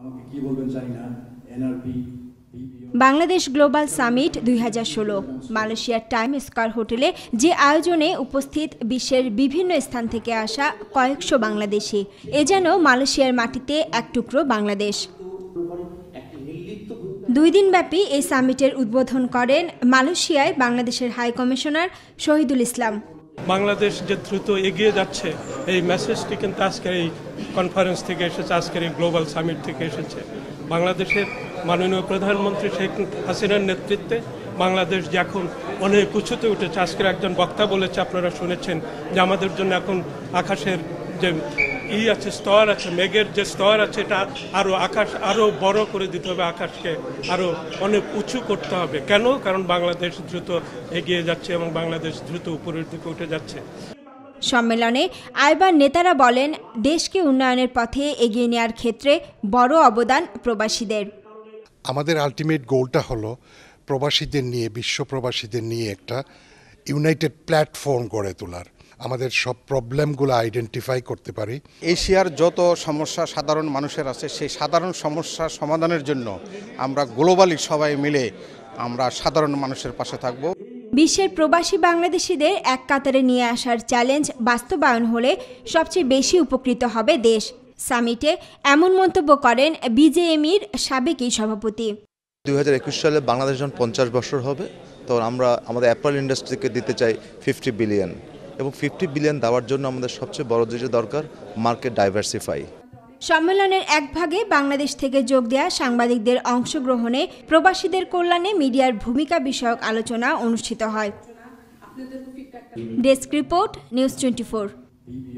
আমাকে কি বলবেন জানি না এনআরপি বাংলাদেশ গ্লোবাল সামিট দুই মালয়েশিয়ার টাইম স্কোয়ার হোটেলে যে আয়োজনে উপস্থিত বিশ্বের বিভিন্ন স্থান থেকে আসা কয়েকশো বাংলাদেশি এ যেন মালয়েশিয়ার মাটিতে এক টুকরো বাংলাদেশ দুই দিনব্যাপী এই সামিটের উদ্বোধন করেন মালয়েশিয়ায় বাংলাদেশের হাই কমিশনার শহীদুল ইসলাম বাংলাদেশ যে দ্রুত এগিয়ে যাচ্ছে এই মেসেজটি কিন্তু আজকের এই কনফারেন্স থেকে এসেছে আজকের এই গ্লোবাল সামিট থেকে এসেছে বাংলাদেশের মাননীয় প্রধানমন্ত্রী শেখ হাসিনার নেতৃত্বে বাংলাদেশ যে এখন অনেক উঁচুতে উঠেছে আজকের একজন বক্তা বলেছে আপনারা শুনেছেন যে আমাদের জন্য এখন আকাশের যে ই আছে স্তর আছে মেঘের যে স্তর আছে এটা আরও আকাশ আরও বড় করে দিতে হবে আকাশকে আরও অনেক উঁচু করতে হবে কেন কারণ বাংলাদেশ দ্রুত এগিয়ে যাচ্ছে এবং বাংলাদেশ দ্রুত উপরের দিকে উঠে যাচ্ছে সম্মেলনে আইবার নেতারা বলেন দেশকে উন্নয়নের পথে এগিয়ে নেওয়ার ক্ষেত্রে বড় অবদান প্রবাসীদের আমাদের আলটিমেট গোলটা হলো প্রবাসীদের নিয়ে বিশ্ব প্রবাসীদের নিয়ে একটা ইউনাইটেড প্ল্যাটফর্ম গড়ে তোলার আমাদের সব প্রবলেমগুলো আইডেন্টিফাই করতে পারি এশিয়ার যত সমস্যা সাধারণ মানুষের আছে সেই সাধারণ সমস্যা সমাধানের জন্য আমরা গ্লোবালি সবাই মিলে আমরা সাধারণ মানুষের পাশে থাকব বিশ্বের প্রবাসী বাংলাদেশিদের এক কাতারে নিয়ে আসার চ্যালেঞ্জ বাস্তবায়ন হলে সবচেয়ে বেশি উপকৃত হবে দেশ সামিটে এমন মন্তব্য করেন বিজেএমির এই সভাপতি দুই সালে বাংলাদেশ যখন পঞ্চাশ বছর হবে তখন আমরা আমাদের অ্যাপল ইন্ডাস্ট্রিকে দিতে চাই ফিফটি বিলিয়ন এবং ফিফটি বিলিয়ন দেওয়ার জন্য আমাদের সবচেয়ে বড় যে দরকার মার্কেট ডাইভার্সিফাই সম্মেলনের এক ভাগে বাংলাদেশ থেকে যোগ দেয়া সাংবাদিকদের অংশগ্রহণে প্রবাসীদের কল্যাণে মিডিয়ার ভূমিকা বিষয়ক আলোচনা অনুষ্ঠিত হয় ডেস্ক রিপোর্ট নিউজ টোয়েন্টি